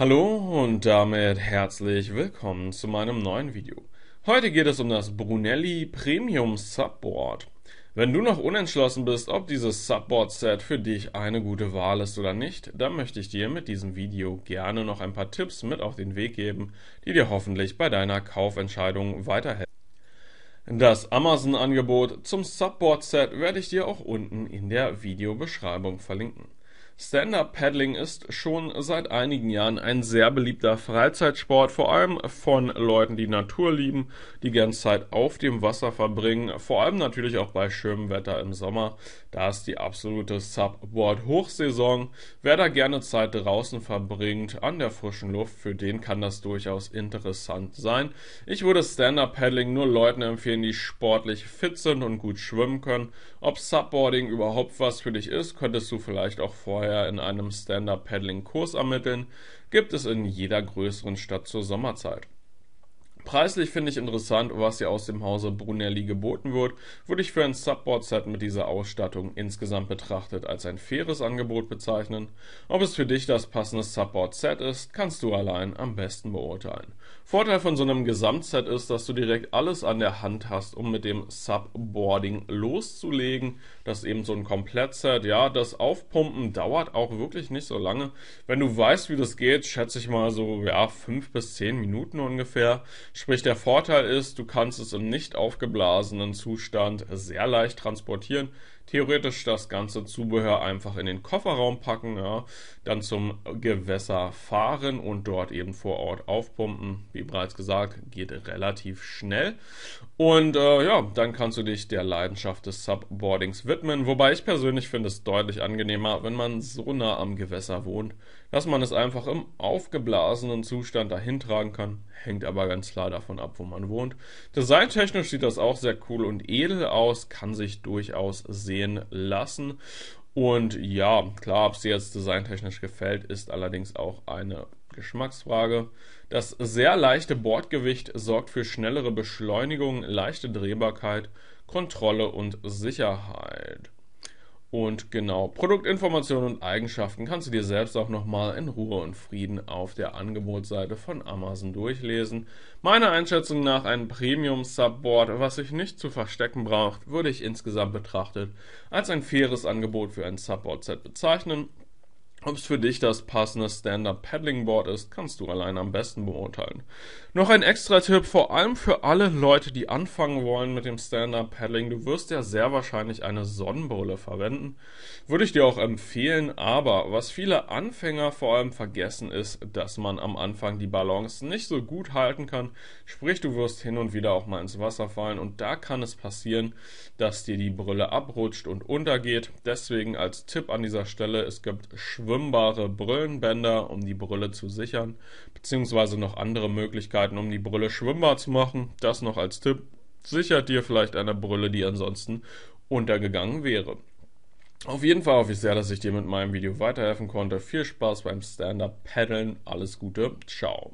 Hallo und damit herzlich willkommen zu meinem neuen Video. Heute geht es um das Brunelli Premium Subboard. Wenn du noch unentschlossen bist, ob dieses Subboard-Set für dich eine gute Wahl ist oder nicht, dann möchte ich dir mit diesem Video gerne noch ein paar Tipps mit auf den Weg geben, die dir hoffentlich bei deiner Kaufentscheidung weiterhelfen. Das Amazon-Angebot zum Subboard-Set werde ich dir auch unten in der Videobeschreibung verlinken. Stand-up-Paddling ist schon seit einigen Jahren ein sehr beliebter Freizeitsport, vor allem von Leuten, die Natur lieben, die gern Zeit auf dem Wasser verbringen, vor allem natürlich auch bei schönem Wetter im Sommer. Da ist die absolute Subboard-Hochsaison. Wer da gerne Zeit draußen verbringt, an der frischen Luft, für den kann das durchaus interessant sein. Ich würde Stand-up-Paddling nur Leuten empfehlen, die sportlich fit sind und gut schwimmen können. Ob Subboarding überhaupt was für dich ist, könntest du vielleicht auch vorher er in einem Stand-Up-Paddling-Kurs ermitteln, gibt es in jeder größeren Stadt zur Sommerzeit Preislich finde ich interessant, was hier aus dem Hause Brunelli geboten wird, würde ich für ein Subboard-Set mit dieser Ausstattung insgesamt betrachtet als ein faires Angebot bezeichnen. Ob es für dich das passende Subboard-Set ist, kannst du allein am besten beurteilen. Vorteil von so einem Gesamtset ist, dass du direkt alles an der Hand hast, um mit dem Subboarding loszulegen. Das ist eben so ein Komplettset. Ja, das Aufpumpen dauert auch wirklich nicht so lange. Wenn du weißt, wie das geht, schätze ich mal so ja, 5 bis 10 Minuten ungefähr. Sprich, der Vorteil ist, du kannst es im nicht aufgeblasenen Zustand sehr leicht transportieren theoretisch das ganze Zubehör einfach in den Kofferraum packen, ja, dann zum Gewässer fahren und dort eben vor Ort aufpumpen. Wie bereits gesagt, geht relativ schnell. Und äh, ja, dann kannst du dich der Leidenschaft des Subboardings widmen. Wobei ich persönlich finde es deutlich angenehmer, wenn man so nah am Gewässer wohnt, dass man es einfach im aufgeblasenen Zustand dahin tragen kann. Hängt aber ganz klar davon ab, wo man wohnt. Designtechnisch sieht das auch sehr cool und edel aus, kann sich durchaus sehen sehen lassen. Und ja, klar, ob sie jetzt designtechnisch gefällt, ist allerdings auch eine Geschmacksfrage. Das sehr leichte Bordgewicht sorgt für schnellere Beschleunigung, leichte Drehbarkeit, Kontrolle und Sicherheit. Und genau, Produktinformationen und Eigenschaften kannst du dir selbst auch nochmal in Ruhe und Frieden auf der Angebotsseite von Amazon durchlesen. Meiner Einschätzung nach ein Premium-Subboard, was sich nicht zu verstecken braucht, würde ich insgesamt betrachtet als ein faires Angebot für ein Subboard-Set bezeichnen. Ob es für dich das passende Stand-Up Paddling Board ist, kannst du allein am besten beurteilen. Noch ein extra Tipp, vor allem für alle Leute, die anfangen wollen mit dem Stand-Up Paddling. Du wirst ja sehr wahrscheinlich eine Sonnenbrille verwenden. Würde ich dir auch empfehlen, aber was viele Anfänger vor allem vergessen ist, dass man am Anfang die Balance nicht so gut halten kann. Sprich, du wirst hin und wieder auch mal ins Wasser fallen und da kann es passieren, dass dir die Brille abrutscht und untergeht. Deswegen als Tipp an dieser Stelle, es gibt Schwimmen schwimmbare Brillenbänder, um die Brille zu sichern, beziehungsweise noch andere Möglichkeiten, um die Brille schwimmbar zu machen. Das noch als Tipp. Sichert dir vielleicht eine Brille, die ansonsten untergegangen wäre. Auf jeden Fall hoffe ich sehr, dass ich dir mit meinem Video weiterhelfen konnte. Viel Spaß beim Stand-Up Paddeln. Alles Gute. Ciao.